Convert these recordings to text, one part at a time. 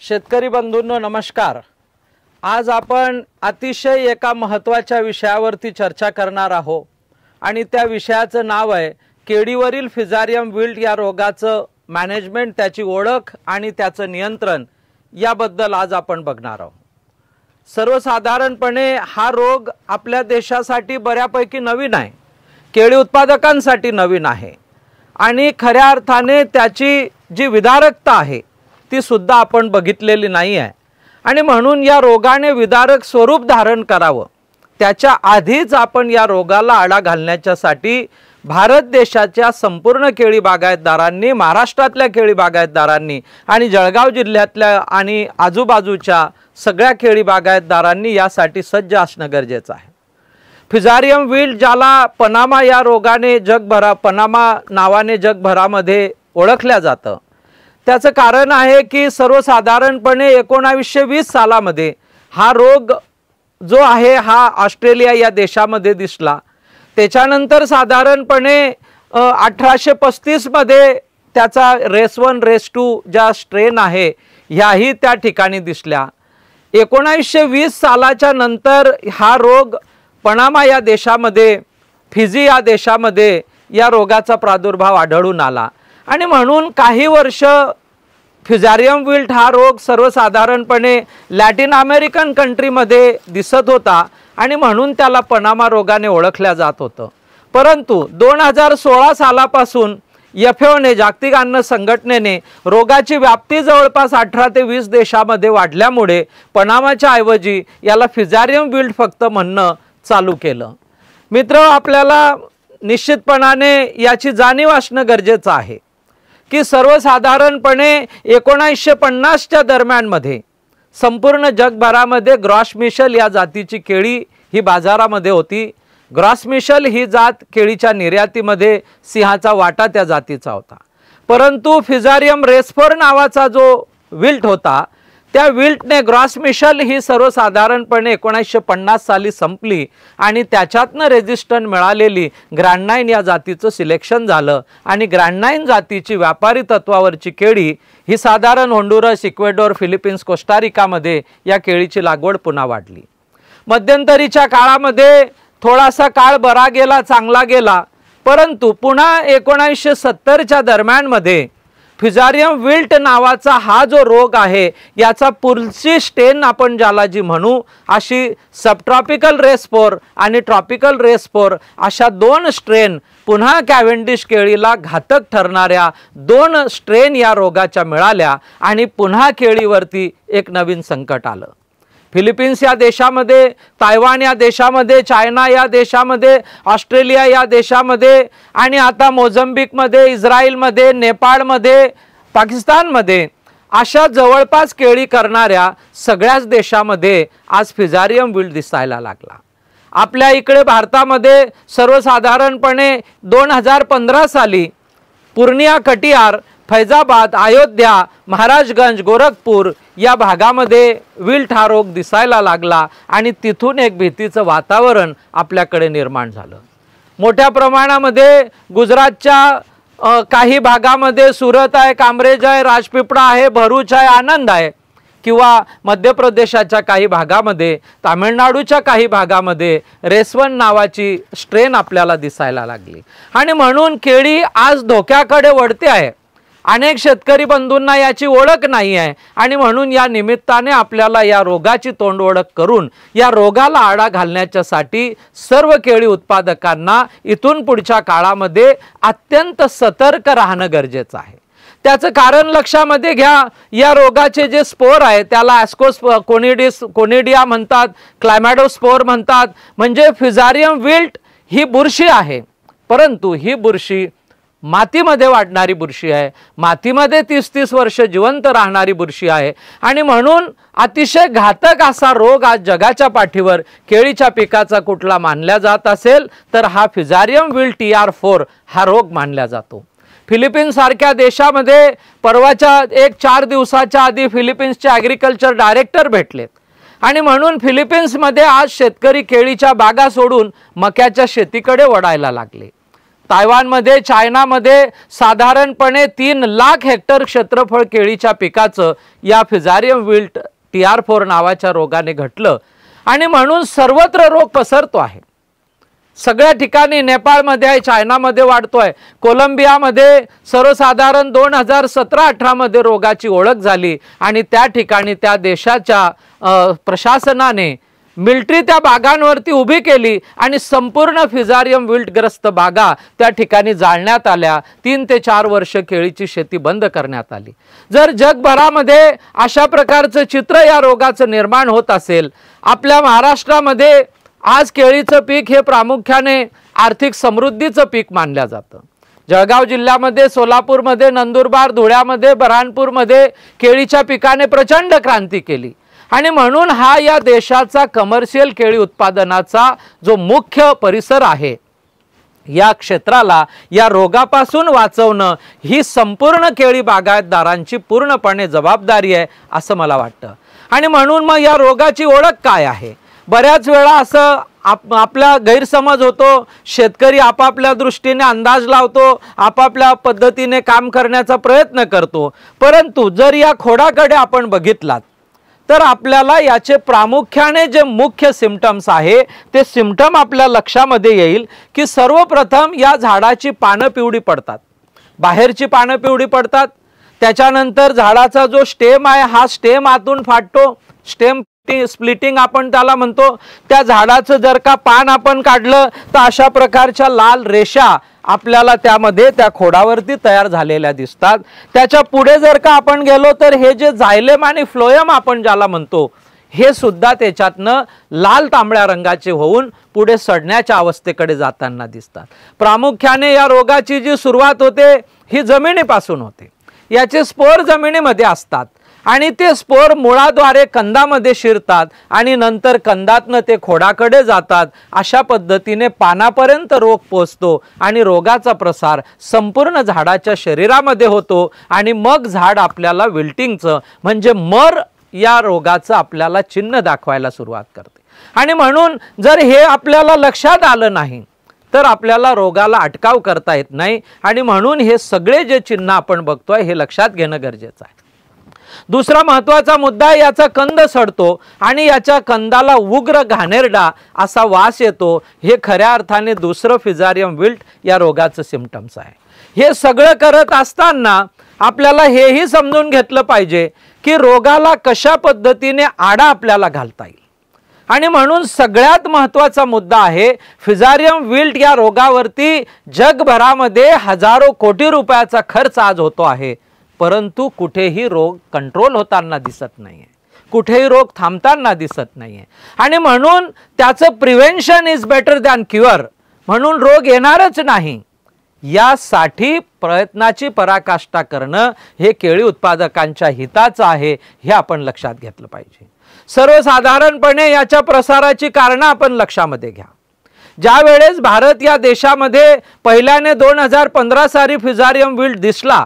शेतकरी बंधूंनो नमस्कार आज आपण अतिशय एका महत्त्वाच्या विषयावरती चर्चा करणार आहोत आणि त्या विषयाचं नाव आहे केळीवरील फिजारियम विल्ट या रोगाचं मॅनेजमेंट त्याची ओळख आणि त्याचं नियंत्रण याबद्दल आज आपण बघणार आहोत सर्वसाधारणपणे हा रोग आपल्या देशासाठी बऱ्यापैकी नवीन आहे केळी उत्पादकांसाठी नवीन आहे आणि खऱ्या अर्थाने त्याची जी विदारकता आहे सुद्धा आपण बघितलेली नाही आहे आणि म्हणून या रोगाने विदारक स्वरूप धारण करावं त्याच्या आधीच आपण या रोगाला आळा घालण्याच्यासाठी भारत देशाच्या संपूर्ण केळी बागायतदारांनी महाराष्ट्रातल्या केळी बागायतदारांनी आणि जळगाव जिल्ह्यातल्या आणि आजूबाजूच्या सगळ्या केळी बागायतदारांनी यासाठी सज्ज असणं गरजेचं आहे फिजारियम विल्ड ज्याला पनामा या रोगाने जगभरा पनामा नावाने जगभरामध्ये ओळखल्या जातं त्याचं कारण आहे की सर्वसाधारणपणे एकोणावीसशे वीस सालामध्ये हा रोग जो आहे हा ऑस्ट्रेलिया या देशामध्ये दिसला त्याच्यानंतर साधारणपणे अठराशे पस्तीसमध्ये त्याचा रेस वन रेस टू ज्या स्ट्रेन आहे ह्याही त्या ठिकाणी दिसल्या एकोणावीसशे वीस सालाच्या नंतर हा रोग पणामा या देशामध्ये फिजी या देशामध्ये या रोगाचा प्रादुर्भाव आढळून आला आणि म्हणून काही वर्ष फिजारियम विल्ट हा रोग सर्वसाधारणपणे लॅटिन अमेरिकन कंट्रीमध्ये दिसत होता आणि म्हणून त्याला पनामा रोगाने ओळखल्या जात होतं परंतु दोन हजार सोळा सालापासून यफेओने जागतिक अन्न संघटनेने रोगाची व्याप्ती जवळपास अठरा ते वीस देशामध्ये वाढल्यामुळे पनामाच्या ऐवजी याला फिजारियम विल्ट फक्त म्हणणं चालू केलं मित्र आपल्याला निश्चितपणाने याची जाणीव असणं गरजेचं आहे की सर्वसाधारणपणे एकोणीसशे पन्नासच्या दरम्यानमध्ये संपूर्ण जगभरामध्ये ग्रॉस मिशल या जातीची केळी ही बाजारामध्ये होती ग्रॉस मिशल ही जात केळीच्या निर्यातीमध्ये सिंहाचा वाटा त्या जातीचा होता परंतु फिजारियम रेस्फर नावाचा जो विल्ट होता त्या विल्टने ग्रॉस मिशल ही सर्वसाधारणपणे एकोणीसशे पन्नास साली संपली आणि त्याच्यातनं रेजिस्टंट मिळालेली ग्रँडनाईन या जातीचं सिलेक्शन झालं आणि ग्रँडनाईन जातीची व्यापारी तत्वावरची केळी ही साधारण होंडुरस इक्वेडोर फिलिपिन्स कोस्टारिकामध्ये या केळीची लागवड पुन्हा वाढली मध्यंतरीच्या काळामध्ये थोडासा काळ बरा गेला चांगला गेला परंतु पुन्हा एकोणीसशे सत्तरच्या दरम्यानमध्ये फिजारियम विल्ट नावाचा हा जो रोग आहे याचा पुढची स्टेन आपण ज्याला जी म्हणू अशी सबट्रॉपिकल रेस्पोर आणि ट्रॉपिकल रेस्पोर अशा दोन स्ट्रेन पुन्हा कॅव्हेंडिश केळीला घातक ठरणाऱ्या दोन स्ट्रेन या रोगाच्या मिळाल्या आणि पुन्हा केळीवरती एक नवीन संकट आलं फिलिपिन्स या देशामध्ये तायवान या देशामध्ये चायना या देशामध्ये ऑस्ट्रेलिया या देशामध्ये आणि आता मोझम्बिकमध्ये इस्रायलमध्ये नेपाळमध्ये पाकिस्तानमध्ये अशा जवळपास केळी करणाऱ्या सगळ्याच देशामध्ये आज फिजारियम विल्ड दिसायला लागला आपल्या इकडे भारतामध्ये सर्वसाधारणपणे दोन हजार पंधरा साली पूर्णिया कटियार फैजाबाद अयोध्या महाराजगंज गोरखपूर या भागामध्ये विलठा रोग दिसायला लागला आणि तिथून एक भीतीचं वातावरण आपल्याकडे निर्माण झालं मोठ्या प्रमाणामध्ये गुजरातच्या काही भागामध्ये सुरत आहे कामरेज आहे राजपिपळा आहे भरूच आहे आनंद आहे किंवा मध्य प्रदेशाच्या काही भागामध्ये तामिळनाडूच्या काही भागामध्ये रेसवन नावाची स्ट्रेन आपल्याला दिसायला लागली आणि म्हणून केळी आज धोक्याकडे वळते आहे अनेक शेतकरी बंधूंना याची ओळख नाही आहे आणि म्हणून या निमित्ताने आपल्याला या रोगाची तोंड ओळख करून या रोगाला आडा घालण्याच्यासाठी सर्व केळी उत्पादकांना इथून पुढच्या काळामध्ये अत्यंत सतर्क राहणं गरजेचं आहे त्याचं कारण लक्षामध्ये घ्या या रोगाचे जे स्पोर आहे त्याला ॲस्कोस कोनिडिस कोनिडिया म्हणतात क्लायमॅडो स्पोर म्हणतात म्हणजे फिजारियम विल्ट ही बुरशी आहे परंतु ही बुरशी मातीमध्ये वाढणारी बुरशी आहे मातीमध्ये तीस तीस वर्ष जिवंत राहणारी बुरशी आहे आणि म्हणून अतिशय घातक असा रोग आज जगाच्या पाठीवर केळीच्या पिकाचा कुठला मानला जात असेल तर हा fusarium wilt T R four हा रोग मानला जातो सारख्या देशामध्ये परवाच्या एक चार दिवसाच्या आधी फिलिपिन्सचे ॲग्रिकल्चर डायरेक्टर भेटलेत आणि म्हणून फिलिपिन्समध्ये आज शेतकरी केळीच्या बागा सोडून मक्याच्या शेतीकडे वडायला लागले तायवानमध्ये चायनामध्ये साधारणपणे तीन लाख हेक्टर क्षेत्रफळ केळीच्या पिकाचं या fusarium wilt T R four नावाच्या रोगाने घटलं आणि म्हणून सर्वत्र रोग पसरतो आहे सगळ्या ठिकाणी नेपाळमध्ये आहे चायनामध्ये वाढतो आहे कोलंबियामध्ये सर्वसाधारण दोन हजार सतरा अठरामध्ये रोगाची ओळख झाली आणि त्या ठिकाणी त्या देशाच्या प्रशासनाने मिल्ट्री त्या बागांवरती उभी केली आणि संपूर्ण फिजारियम विल्टग्रस्त बागा त्या ठिकाणी जाळण्यात आल्या तीन ते चार वर्ष केळीची शेती बंद करण्यात आली जर जगभरामध्ये अशा प्रकारचं चित्र या रोगाचं निर्माण होत असेल आपल्या महाराष्ट्रामध्ये आज केळीचं पीक हे प्रामुख्याने आर्थिक समृद्धीचं पीक मानल्या जातं जळगाव जिल्ह्यामध्ये सोलापूरमध्ये नंदुरबार धुळ्यामध्ये बऱ्हाणपूरमध्ये केळीच्या पिकाने प्रचंड क्रांती केली आणि म्हणून हा या देशाचा कमर्शियल केळी उत्पादनाचा जो मुख्य परिसर आहे या क्षेत्राला या रोगापासून वाचवणं ही संपूर्ण केळी बागायतदारांची पूर्णपणे जबाबदारी आहे असं मला वाटतं आणि म्हणून मग या रोगाची ओळख काय आहे बऱ्याच वेळा असं आप आपला गैरसमज होतो शेतकरी आपापल्या दृष्टीने अंदाज लावतो आपापल्या पद्धतीने काम करण्याचा प्रयत्न करतो परंतु जर या खोडाकडे आपण बघितलात तर आपल्याला याचे प्रामुख्याने जे मुख्य सिमटम्स आहे ते सिमटम आपल्या लक्षामध्ये येईल की सर्वप्रथम या झाडाची पानं पिवळी पडतात बाहेरची पानं पिवळी पडतात त्याच्यानंतर झाडाचा जो स्टेम आहे हा स्टेम आतून फाटतो स्टेम स्प्लिटिंग आपण त्याला म्हणतो त्या झाडाचं जर का पान आपण काढलं तर अशा प्रकारच्या लाल रेषा आपल्याला त्यामध्ये त्या खोडावरती तयार झालेल्या दिसतात त्याच्या पुढे जर का आपण गेलो तर हे जे झायलेम आणि फ्लोयम आपण ज्याला म्हणतो हे सुद्धा त्याच्यातनं लाल तांबड्या रंगाचे होऊन पुढे सडण्याच्या अवस्थेकडे जाताना दिसतात प्रामुख्याने या रोगाची जी सुरुवात होते ही जमिनीपासून होते याचे स्पोर जमिनीमध्ये असतात आणि ते स्पोर मुळाद्वारे कंदामध्ये शिरतात आणि नंतर कंदातनं ते खोडाकडे जातात अशा पद्धतीने पानापर्यंत रोग पोचतो आणि रोगाचा प्रसार संपूर्ण झाडाच्या शरीरामध्ये होतो आणि मग झाड आपल्याला विल्टिंगचं म्हणजे मर या रोगाचं आपल्याला चिन्ह दाखवायला सुरुवात करते आणि म्हणून जर हे आपल्याला लक्षात आलं नाही तर आपल्याला रोगाला अटकाव करता येत नाही आणि म्हणून हे सगळे जे चिन्ह आपण बघतोय हे लक्षात घेणं गरजेचं आहे दुसरा महत्वाचा मुद्दा याचा कंद सडतो आणि याच्या कंदाला उग्र घाणेरडा असा वास येतो हे खऱ्या अर्थाने दुसरं फिजारियम विल्ट या रोगाचं सिमटम्स आहे हे सगळं करत असताना आपल्याला हेही समजून घेतलं पाहिजे की रोगाला कशा पद्धतीने आडा आपल्याला घालता येईल आणि म्हणून सगळ्यात महत्वाचा मुद्दा आहे फिजारियम विल्ट या रोगावरती जगभरामध्ये हजारो कोटी रुपयाचा खर्च आज होतो आहे परंतु कुठेही रोग कंट्रोल होताना दिसत नाही आहे कुठेही रोग थांबताना दिसत नाही आहे आणि म्हणून त्याचं prevention is better than cure म्हणून रोग येणारच नाही यासाठी प्रयत्नाची पराकाष्ठा करणं हे केळी उत्पादकांच्या हिताचं आहे हे आपण लक्षात घेतलं पाहिजे सर्वसाधारणपणे याच्या प्रसाराची कारणं आपण लक्षामध्ये घ्या ज्या वेळेस भारत या देशामध्ये पहिल्याने दोन हजार पंधरा साली फिजारियम विल्ड दिसला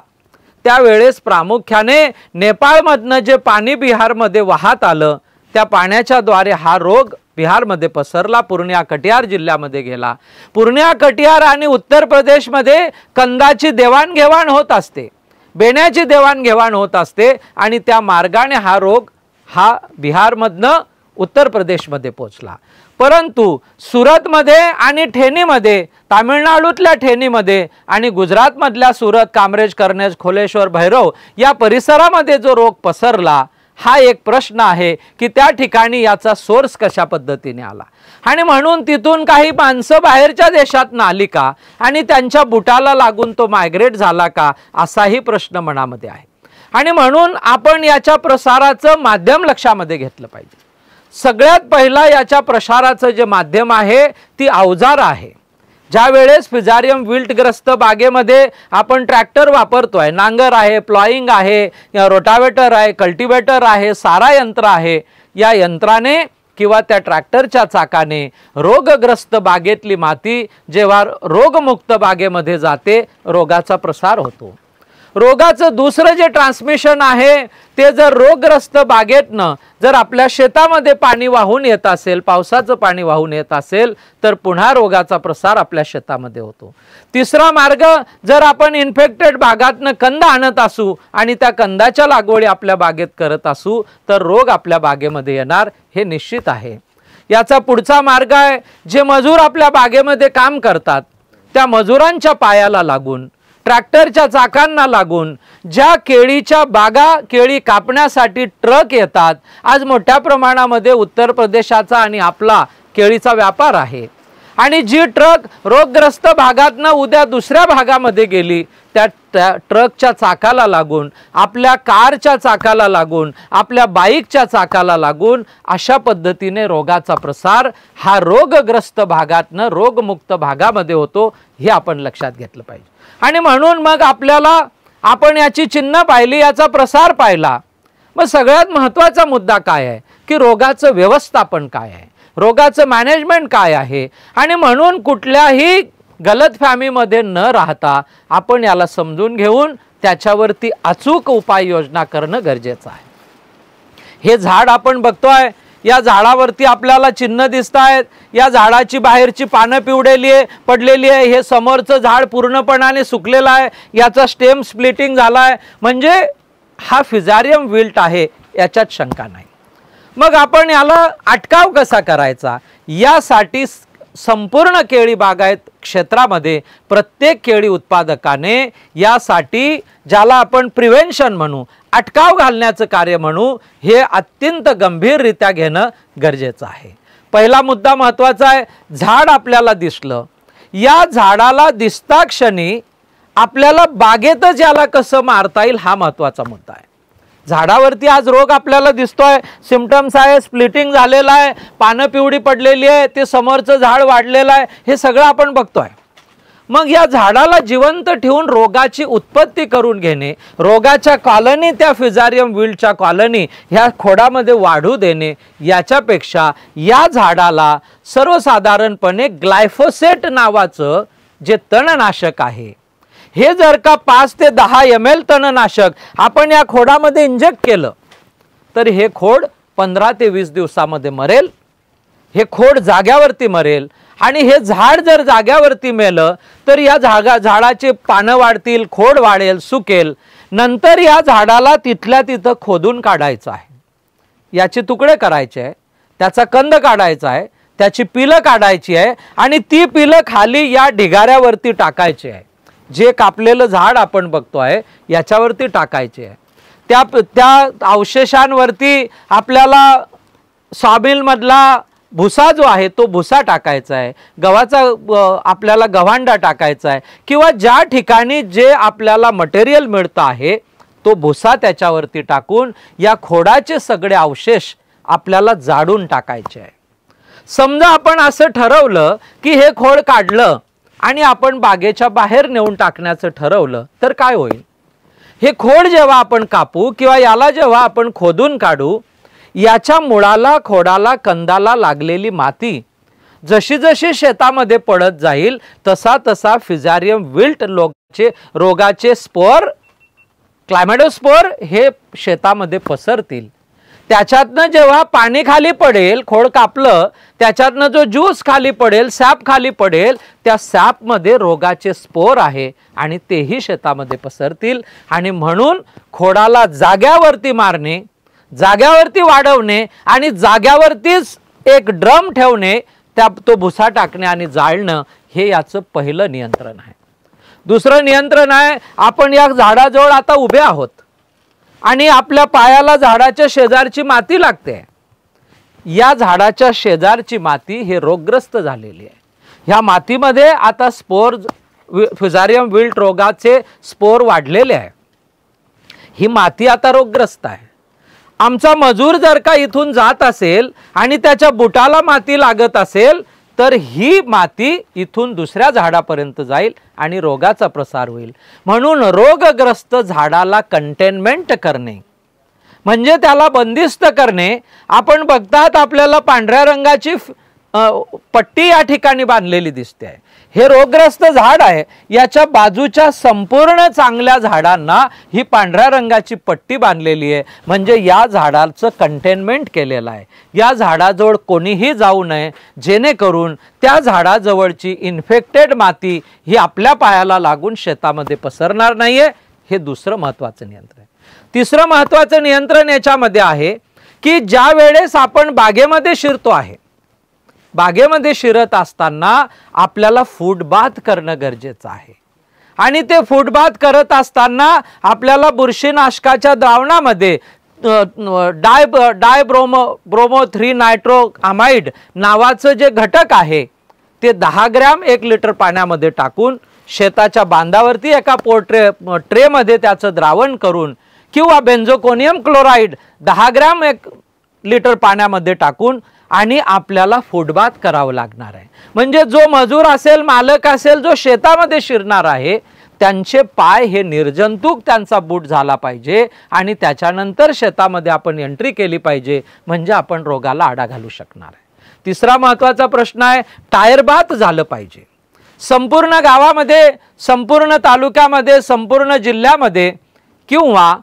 त्यावेळेस प्रामुख्याने नेपाळमधनं जे पाणी बिहारमध्ये वाहत आलं त्या पाण्याच्याद्वारे हा रोग बिहारमध्ये पसरला पूर्णिया कटियार जिल्ह्यामध्ये गेला पूर्णिया कटियार आणि उत्तर प्रदेशमध्ये कंदाची देवाणघेवाण होत असते बेण्याची देवाणघेवाण होत असते आणि त्या मार्गाने हा रोग हा बिहारमधनं उत्तर प्रदेशमध्ये पोचला परंतु सुरतमध्ये आणि ठेणीमध्ये तामिळनाडूतल्या ठेणीमध्ये आणि गुजरातमधल्या सुरत कामरेज करनेज खोलेश्वर भैरव या परिसरामध्ये जो रोग पसरला हा एक प्रश्न आहे की त्या ठिकाणी याचा सोर्स कशा पद्धतीने आला आणि म्हणून तिथून काही माणसं बाहेरच्या देशात आली का आणि त्यांच्या बुटाला लागून तो मायग्रेट झाला का असाही प्रश्न मनामध्ये आहे आणि म्हणून आपण याच्या प्रसाराचं माध्यम लक्षामध्ये घेतलं पाहिजे सगळ्यात पहिला याच्या प्रसाराचं जे माध्यम आहे ती अवजार आहे ज्या वेळेस फिजारियम विल्टग्रस्त बागेमध्ये आपण ट्रॅक्टर वापरतो आहे नांगर आहे प्लॉईंग आहे रोटावेटर आहे कल्टिवेटर आहे सारा यंत्र आहे या यंत्राने किंवा त्या ट्रॅक्टरच्या चाकाने रोगग्रस्त बागेतली माती जेव्हा रोगमुक्त बागेमध्ये जाते रोगाचा प्रसार होतो रोगाचं दुसरं जे ट्रान्समिशन आहे ते जर रोगग्रस्त बागेतनं जर आपल्या शेतामध्ये पाणी वाहून येत असेल पावसाचं पाणी वाहून येत असेल तर पुन्हा रोगाचा प्रसार आपल्या शेतामध्ये होतो तिसरा मार्ग जर आपण इन्फेक्टेड बागातनं कंद आणत असू आणि त्या कंदाच्या लागवडी आपल्या बागेत करत असू तर रोग आपल्या बागेमध्ये येणार हे निश्चित आहे याचा पुढचा मार्ग आहे जे मजूर आपल्या बागेमध्ये काम करतात त्या मजुरांच्या पायाला लागून ट्रॅक्टरच्या चाकांना लागून ज्या केळीच्या बागा केळी कापण्यासाठी ट्रक येतात आज मोठ्या प्रमाणामध्ये उत्तर प्रदेशाचा आणि आपला केळीचा व्यापार आहे आणि जी ट्रक रोगग्रस्त भागातनं उद्या दुसऱ्या भागामध्ये गेली त्या त्या ट्रकच्या चाकाला लागून आपल्या कारच्या चाकाला लागून आपल्या बाईकच्या चाकाला लागून अशा पद्धतीने रोगाचा प्रसार हा रोगग्रस्त भागातनं रोगमुक्त भागामध्ये होतो हे आपण लक्षात घेतलं पाहिजे आणि म्हणून मग आपल्याला आपण याची चिन्ह पाहिली याचा प्रसार पाहिला मग सगळ्यात महत्त्वाचा मुद्दा काय आहे की रोगाचं व्यवस्थापन काय आहे रोगाचं मॅनेजमेंट काय आहे आणि म्हणून कुठल्याही गलत फॅमीमध्ये न राहता आपण याला समजून घेऊन त्याच्यावरती अचूक उपाययोजना करणं गरजेचं आहे हे झाड आपण बघतोय या झाडावरती आपल्याला चिन्ह दिसत आहेत या झाडाची बाहेरची पानं पिवडेली आहे पडलेली आहे हे समोरचं झाड पूर्णपणाने सुकलेलं आहे याचा स्टेम स्प्लिटिंग झाला आहे म्हणजे हा फिजारियम विल्ट आहे याच्यात शंका नाही मग आपण याला अटकाव कसा करायचा यासाठी संपूर्ण केळी बागायत क्षेत्रामध्ये प्रत्येक केळी उत्पादकाने यासाठी ज्याला आपण प्रिव्हेन्शन म्हणू अटकाव घालण्याचं कार्य म्हणू हे अत्यंत गंभीररित्या घेणं गरजेचं आहे पहिला मुद्दा महत्त्वाचा आहे झाड आपल्याला दिसलं या झाडाला दिसता क्षणी आपल्याला बागेतच याला कसं मारता येईल हा महत्त्वाचा मुद्दा आहे झाडावरती आज रोग आपल्याला दिसतोय सिमटम्स आहे स्प्लिटिंग झालेलं आहे पानं पिवळी पडलेली आहे ते समोरचं झाड वाढलेलं आहे हे सगळं आपण बघतोय मग या झाडाला जिवंत ठेवून रोगाची उत्पत्ती करून घेणे रोगाच्या कॉलनी त्या फिजारियम विल्डच्या कॉलनी ह्या खोडामध्ये वाढू देणे याच्यापेक्षा या झाडाला सर्वसाधारणपणे ग्लायफोसेट नावाचं जे तणनाशक आहे हे जर का पाच ते दहा एम एल तणनाशक आपण या खोडामध्ये इंजेक्ट केलं तर हे खोड पंधरा ते वीस दिवसामध्ये मरेल हे खोड जाग्यावरती मरेल आणि हे झाड जर जाग्यावरती मेलं तर या जागा झाडाचे पानं वाढतील खोड वाढेल सुकेल नंतर या झाडाला तिथल्या तिथं खोदून काढायचं आहे याचे तुकडे करायचे आहे त्याचा कंद काढायचा आहे त्याची पिलं काढायची आहे आणि ती पिलं खाली या ढिगाऱ्यावरती टाकायची आहे जे कापलेलं झाड आपण बघतो आहे याच्यावरती टाकायचे आहे त्या त्या अवशेषांवरती आपल्याला सॉबिलमधला भुसा जो आहे तो भुसा टाकायचा आहे गव्हाचा आपल्याला गव्हांडा टाकायचा आहे किंवा ज्या ठिकाणी जे आपल्याला मटेरियल मिळतं आहे तो भुसा त्याच्यावरती टाकून या खोडाचे सगळे अवशेष आपल्याला जाडून टाकायचे आहे समजा आपण असं ठरवलं की हे खोड काढलं आणि आपण बागेच्या बाहेर नेऊन टाकण्याचं ठरवलं तर काय होईल हे खोड जेव्हा आपण कापू किंवा याला जेव्हा आपण खोदून काढू याच्या मुळाला खोडाला कंदाला लागलेली माती जशी जशी शेतामध्ये पडत जाईल तसा तसा फिजारियम विल्ट लोकचे रोगाचे स्पोर क्लायमॅडोस्पोर हे शेतामध्ये पसरतील त्याच्यातनं जेव्हा पाणी खाली पडेल खोड कापलं त्याच्यातनं जो ज्यूस खाली पडेल सॅप खाली पडेल त्या सॅपमध्ये रोगाचे स्पोर आहे आणि तेही शेतामध्ये पसरतील आणि म्हणून खोडाला जाग्यावरती मारणे जाग्यावरती वाढवणे आणि जाग्यावरतीच एक ड्रम ठेवणे त्या तो भुसा टाकणे आणि जाळणं हे याचं पहिलं नियंत्रण आहे दुसरं नियंत्रण आहे आपण या झाडाजवळ आता उभे आहोत आणि आपल्या पायाला झाडाच्या शेजारची माती लागते या झाडाच्या शेजारची माती हे रोगग्रस्त झालेली आहे ह्या मातीमध्ये आता स्पोर फ्युझारियम विल्ट रोगाचे स्पोर वाढलेले आहे ही माती आता रोगग्रस्त आहे आमचा मजूर जर का इथून जात असेल आणि त्याच्या बुटाला माती लागत असेल तर ही माती इथून दुसऱ्या झाडापर्यंत जाईल आणि रोगाचा प्रसार होईल म्हणून रोगग्रस्त झाडाला कंटेनमेंट करणे म्हणजे त्याला बंदिस्त करणे आपण बघतात आपल्याला पांढऱ्या रंगाची पट्टी या ठिकाणी बांधलेली दिसते आहे हे रोगग्रस्त झाड आहे याच्या बाजूच्या संपूर्ण चांगल्या झाडांना ही पांढऱ्या रंगाची पट्टी बांधलेली आहे म्हणजे या झाडाचं कंटेनमेंट केलेलं आहे या झाडाजवळ कोणीही जाऊ नये जेणेकरून त्या झाडाजवळची इन्फेक्टेड माती ही आपल्या पायाला लागून शेतामध्ये पसरणार नाही आहे हे दुसरं महत्त्वाचं नियंत्रण तिसरं महत्त्वाचं नियंत्रण याच्यामध्ये आहे की ज्या वेळेस आपण बागेमध्ये शिरतो आहे बागेमध्ये शिरत असताना आपल्याला फूटबाथ करणं गरजेचं आहे आणि ते फूटबाथ करत असताना आपल्याला बुरशीनाशकाच्या द्रावणामध्ये di di bromo bromo three nitro amide नावाचं जे घटक आहे ते दहा ग्रॅम एक लिटर पाण्यामध्ये टाकून शेताच्या बांधावरती एका पोट्रे ट्रेमध्ये त्याचं द्रावण करून किंवा बेन्झोकोनियम क्लोराईड दहा ग्रॅम एक लिटर पाण्यामध्ये टाकून आणि आपल्याला फुटबात करावं लागणार आहे म्हणजे जो मजूर असेल मालक असेल जो शेतामध्ये शिरणार आहे त्यांचे पाय हे निर्जंतुक त्यांचा बूट झाला पाहिजे आणि त्याच्यानंतर शेतामध्ये आपण एंट्री केली पाहिजे म्हणजे आपण रोगाला आडा घालू शकणार आहे तिसरा महत्त्वाचा प्रश्न आहे टायरबात झालं पाहिजे संपूर्ण गावामध्ये संपूर्ण तालुक्यामध्ये संपूर्ण जिल्ह्यामध्ये किंवा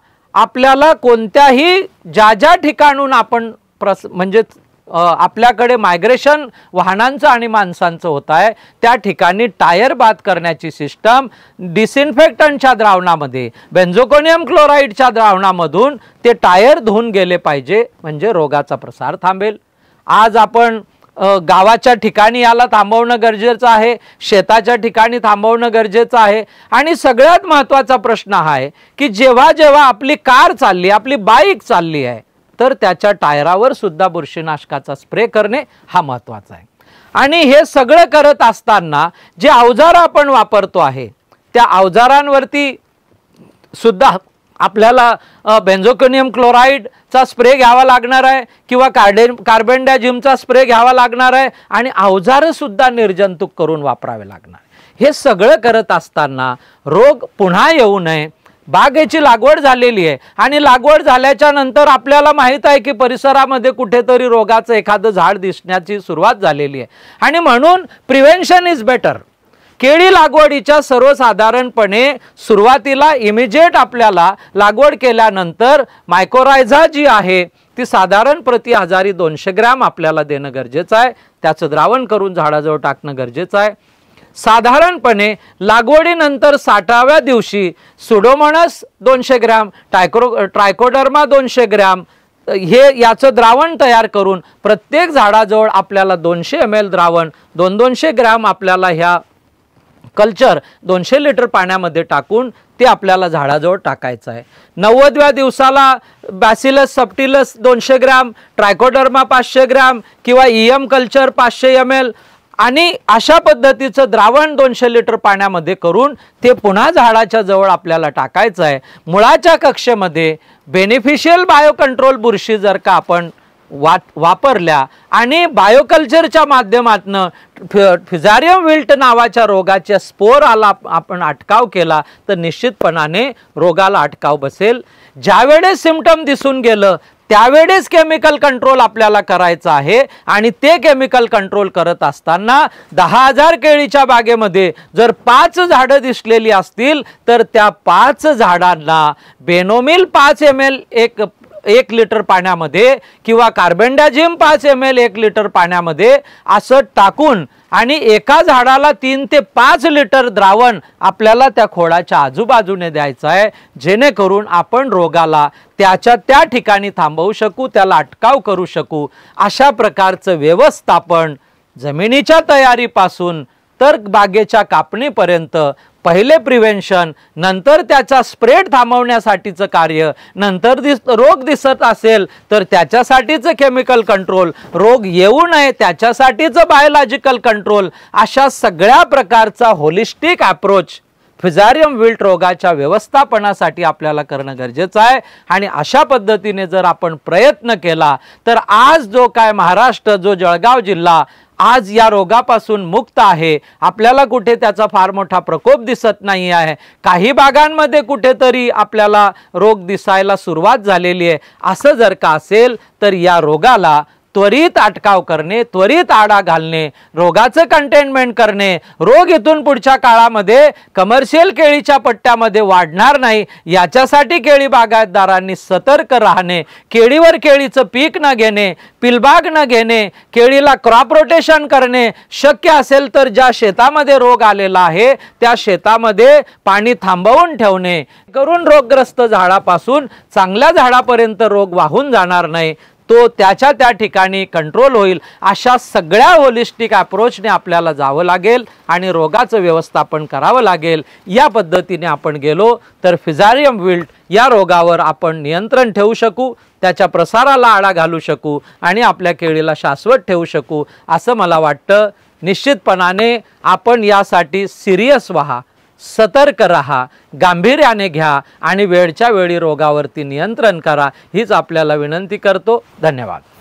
आपल्याला कोणत्याही ज्या ज्या ठिकाणून आपण प्रस म्हणजे आपल्याकडे मायग्रेशन वाहनांचं आणि माणसांचं होत आहे त्या ठिकाणी टायर बाद करण्याची सिस्टम डिसइन्फेक्टंटच्या द्रावणामध्ये बेन्झोकोनियम क्लोराईडच्या द्रावणामधून ते टायर धुवून गेले पाहिजे म्हणजे रोगाचा प्रसार थांबेल आज आपण गावाच्या ठिकाणी याला थांबवणं गरजेचं आहे शेताच्या ठिकाणी थांबवणं गरजेचं आहे आणि सगळ्यात महत्त्वाचा प्रश्न हा आहे की जेव्हा जेव्हा आपली कार चालली आपली बाईक चालली आहे तर त्याच्या टायरावर सुद्धा बुरशीनाशकाचा स्प्रे करणे हा महत्त्वाचा आहे आणि हे सगळं करत असताना जे अवजारं आपण वापरतो आहे त्या अवजारांवरती सुद्धा आपल्याला बेन्झोकोनियम क्लोराईडचा स्प्रे घ्यावा लागणार आहे किंवा कार्डे डायझिमचा स्प्रे घ्यावा लागणार आहे आणि अवजारंसुद्धा निर्जंतुक करून वापरावे लागणार हे सगळं करत असताना रोग पुन्हा येऊ नये बागेची लागवड झालेली आहे आणि लागवड झाल्याच्या नंतर आपल्याला माहीत आहे की परिसरामध्ये कुठेतरी रोगाचं एखादं झाड दिसण्याची सुरुवात झालेली आहे आणि म्हणून प्रिव्हेन्शन इज बेटर केळी लागवडीच्या सर्वसाधारणपणे सुरुवातीला इमिजिएट आपल्याला लागवड केल्यानंतर मायकोरायझा जी आहे ती साधारण प्रति हजारी दोनशे ग्रॅम आपल्याला देणं गरजेचं आहे त्याचं द्रावण करून झाडाजवळ टाकणं गरजेचं आहे साधारणपणे लागवडीनंतर साठाव्या दिवशी सुडोमोनस दोनशे ग्रॅम टायक्रो ट्रायकोडर्मा दोनशे ग्रॅम हे याचं द्रावण तयार करून प्रत्येक झाडाजवळ आपल्याला दोनशे एम एल द्रावण दोन दोनशे ग्रॅम आपल्याला ह्या कल्चर दोनशे लिटर पाण्यामध्ये टाकून ते आपल्याला झाडाजवळ टाकायचं आहे नव्वदव्या दिवसाला बॅसिलस सप्टिलस दोनशे ग्रॅम ट्रायकोडर्मा पाचशे ग्रॅम किंवा ई एम कल्चर पाचशे एम एल आणि अशा पद्धतीचं द्रावण दोनशे लिटर पाण्यामध्ये करून ते पुन्हा झाडाच्या जवळ आपल्याला टाकायचं आहे मुळाच्या कक्षेमध्ये बेनिफिशियल बायोकंट्रोल बुरशी जर का आपण वा वापरल्या आणि बायोकल्चरच्या माध्यमातनं फिझारियम विल्ट नावाच्या रोगाच्या स्पोर आला आपण अटकाव केला तर निश्चितपणाने रोगाला अटकाव बसेल ज्यावेळेस सिमटम दिसून गेलं त्यावेळेस केमिकल कंट्रोल आपल्याला करायचं आहे आणि ते केमिकल कंट्रोल करत असताना दहा हजार केळीच्या बागेमध्ये जर पाच झाडं दिसलेली असतील तर त्या पाच झाडांना बेनोमिल पाच एम एल एक एक लिटर पाण्यामध्ये किंवा कार्बेंडाजिम पाच एम एल एक लिटर पाण्यामध्ये असं टाकून आणि एका झाडाला तीन ते पाच लिटर द्रावण आपल्याला त्या खोडाच्या आजूबाजूने द्यायचं आहे जेणेकरून आपण रोगाला त्याच्या त्या ठिकाणी थांबवू शकू त्याला अटकाव करू शकू अशा प्रकारचं व्यवस्थापन जमिनीच्या तयारीपासून तर बागेच्या कापणीपर्यंत पहिले प्रिव्हेन्शन नंतर त्याचा स्प्रेड थांबवण्यासाठीचं कार्य नंतर दिस रोग दिसत असेल तर त्याच्यासाठीचं केमिकल कंट्रोल रोग येऊ नये त्याच्यासाठीचं बायोलॉजिकल कंट्रोल अशा सगळ्या प्रकारचा होलिस्टिक अप्रोच फिजारियम विल्ट रोगाच्या व्यवस्थापनासाठी आपल्याला करणं गरजेचं आहे आणि अशा पद्धतीने जर आपण प्रयत्न केला तर आज जो काय महाराष्ट्र जो जळगाव जिल्हा आज या रोगापासून मुक्त आहे आपल्याला कुठे त्याचा फार मोठा प्रकोप दिसत नाही आहे काही भागांमध्ये कुठेतरी आपल्याला रोग दिसायला सुरुवात झालेली आहे असं जर का असेल तर या रोगाला त्वरित अटकाव करणे त्वरित आडा घालणे रोगाचं कंटेनमेंट करणे रोग इथून पुढच्या काळामध्ये कमर्शियल केळीच्या पट्ट्यामध्ये वाढणार नाही याच्यासाठी केळी बागायतदारांनी सतर्क राहणे केळीवर केळीचं पीक न घेणे पिलबाग न घेणे केळीला क्रॉप रोटेशन करणे शक्य असेल तर ज्या शेतामध्ये रोग आलेला आहे त्या शेतामध्ये पाणी थांबवून ठेवणे करून रोगग्रस्त झाडापासून चांगल्या झाडापर्यंत रोग वाहून जाणार नाही तो त्याच्या त्या ठिकाणी कंट्रोल होईल अशा सगळ्या होलिस्टिक ॲप्रोचने आपल्याला जावं लागेल आणि रोगाचं व्यवस्थापन करावं लागेल या पद्धतीने आपण गेलो तर फिजारियम विल्ट या रोगावर आपण नियंत्रण ठेवू शकू त्याच्या प्रसाराला आळा घालू शकू आणि आपल्या केळीला शाश्वत ठेवू शकू असं मला वाटतं निश्चितपणाने आपण यासाठी सिरियस व्हा सतर्क राहा गांभीर्याने घ्या आणि वेळच्या वेळी रोगावरती नियंत्रण करा हीच आपल्याला विनंती करतो धन्यवाद